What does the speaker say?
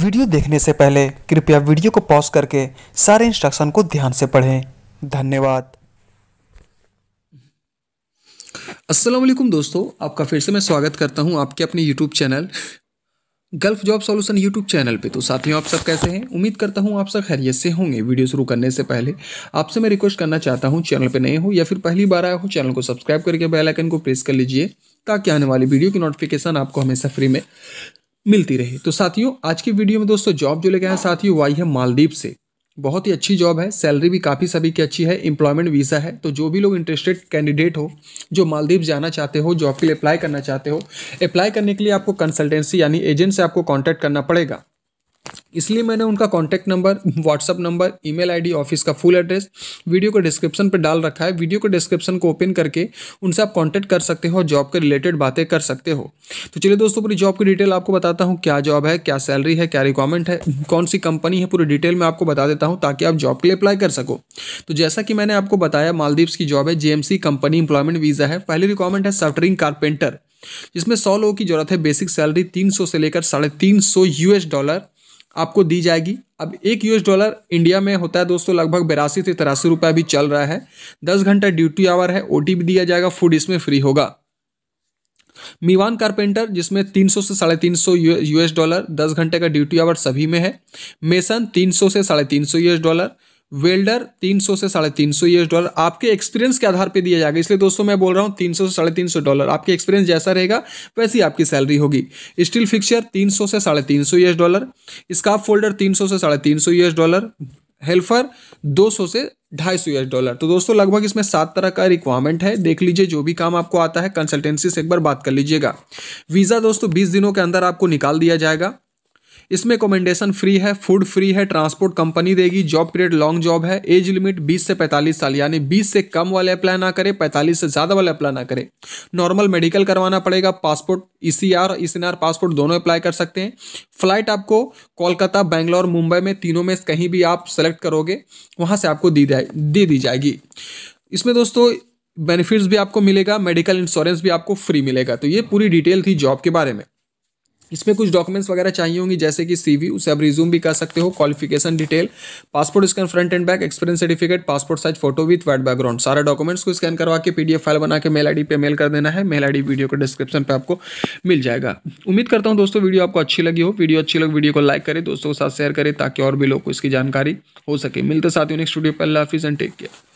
video देखने से पहले कृपया वीडियो को पॉज करके सारे इंस्ट्रक्शन को ध्यान से पढ़ें धन्यवाद वालेकुम दोस्तों आपका फिर से मैं स्वागत करता हूं आपके अपने YouTube channel gulf job solution YouTube channel पे तो साथियों आप सब कैसे हैं उम्मीद करता हूं आप सब खैरियत से होंगे वीडियो शुरू करने से पहले आपसे मैं रिक्वेस्ट करना चाहता हूं चैनल पे नए हो या फिर पहली बार आए हो चैनल को सब्सक्राइब करके बेल आइकन को प्रेस कर लीजिए ताकि आने वाली वीडियो की नोटिफिकेशन आपको हमेशा फ्री में मिलती रहे तो साथियों आज की वीडियो में दोस्तों जॉब जो लेके आए साथियों वो आई है मालदीव से बहुत ही अच्छी जॉब है सैलरी भी काफ़ी सभी की अच्छी है एम्प्लॉयमेंट वीज़ा है तो जो भी लोग इंटरेस्टेड कैंडिडेट हो जो मालदीव जाना चाहते हो जॉब के लिए अप्लाई करना चाहते हो अप्लाई करने के लिए आपको कंसल्टेंसी यानी एजेंट से आपको कॉन्टैक्ट करना पड़ेगा इसलिए मैंने उनका contact number WhatsApp number email ID office का फुल एड्रेस वीडियो को डिस्क्रिप्शन पर डाल रखा है वीडियो को डिस्क्रिप्शन को ओपन करके उनसे आप कॉन्टैक्ट कर सकते हो जॉब के रिलेटेड बातें कर सकते हो तो चलिए दोस्तों पूरी जॉब की डिटेल आपको बताता हूँ क्या जॉब है क्या सैलरी है क्या रिक्वायरमेंट है कौन सी कंपनी है पूरी डिटेल में आपको बता देता हूँ ताकि आप जॉब के लिए अप्लाई कर सको तो जैसा कि मैंने आपको बताया मालदीव्स की जॉब है जेएमसी कंपनी इंप्लॉयमेंट वीज़ा है पहली रिक्वायरमेंट है सफ्टरिंग कारपेंटर जिसमें सौ लोगों की जरूरत है बेसिक सैलरी तीन सौ से लेकर साढ़े तीन सौ यूएस डॉलर आपको दी जाएगी अब एक यूएस डॉलर इंडिया में होता है दोस्तों लगभग बेरासी से तिरासी रुपये अभी चल रहा है दस घंटा ड्यूटी आवर है ओ भी दिया जाएगा फूड इसमें फ्री होगा मीवान कारपेंटर जिसमें 300 से साढ़े तीन सौ यूएस डॉलर 10 घंटे का ड्यूटी आवर सभी में है मेसन 300 से साढ़े तीन सौ यूएस डॉलर वेल्डर 300 से साढ़े तीन सौ यूएस डॉलर आपके एक्सपीरियंस के आधार पे दिया जाएगा इसलिए दोस्तों मैं बोल रहा हूँ 300 से साढ़े तीन सौ डॉलर आपके एक्सपीरियंस जैसा रहेगा वैसी आपकी सैलरी होगी स्टील फिक्सर 300 से साढ़े तीन सौ यूएस डॉलर स्काफ फोल्डर 300 से साढ़े तीन सौ यूएस डॉलर दो 200 से ढाई सौ यूएस डॉलर तो दोस्तों लगभग इसमें सात तरह का रिक्वायरमेंट है देख लीजिए जो भी काम आपको आता है कंसल्टेंसी से एक बार बात कर लीजिएगा वीज़ा दोस्तों बीस दिनों के अंदर आपको निकाल दिया जाएगा इसमें कॉमेंडेशन फ्री है फूड फ्री है ट्रांसपोर्ट कंपनी देगी जॉब पीरियड लॉन्ग जॉब है एज लिमिट 20 से 45 साल यानी 20 से कम वाले अप्लाई ना करें 45 से ज़्यादा वाले अप्लाई ना करें नॉर्मल मेडिकल करवाना पड़ेगा passport E C R E passport दोनों अप्लाई कर सकते हैं फ्लाइट आपको कोलकाता बैंगलोर मुंबई में तीनों में कहीं भी आप सेलेक्ट करोगे वहाँ से आपको दी जाए दे दी जाएगी इसमें दोस्तों बेनिफिट्स भी आपको मिलेगा मेडिकल इंश्योरेंस भी आपको फ्री मिलेगा तो ये पूरी डिटेल थी जॉब के बारे में इसमें कुछ डॉक्यूमेंट्स वगैरह चाहिए होंगे जैसे कि सीवी उसे आप रिज्यूम भी कर सकते हो qualification detail passport scan front and back experience certificate passport size photo with white background सारे डॉक्यूमेंट्स को स्कैन करवा के पीडीएफ फाइल बना के मेल आईडी पे मेल कर देना है मेल आईडी वीडियो के डिस्क्रिप्शन पर आपको मिल जाएगा उम्मीद करता हूँ दोस्तों वीडियो आपको अच्छी लगी हो वीडियो अच्छी लगी वीडियो को लाइक करें दोस्तों के साथ शेयर करें ताकि और भी लोग को इसकी जानकारी हो सके मिलते साथियों नेक्स्ट वीडियो पर लाफिज एंड टेक केयर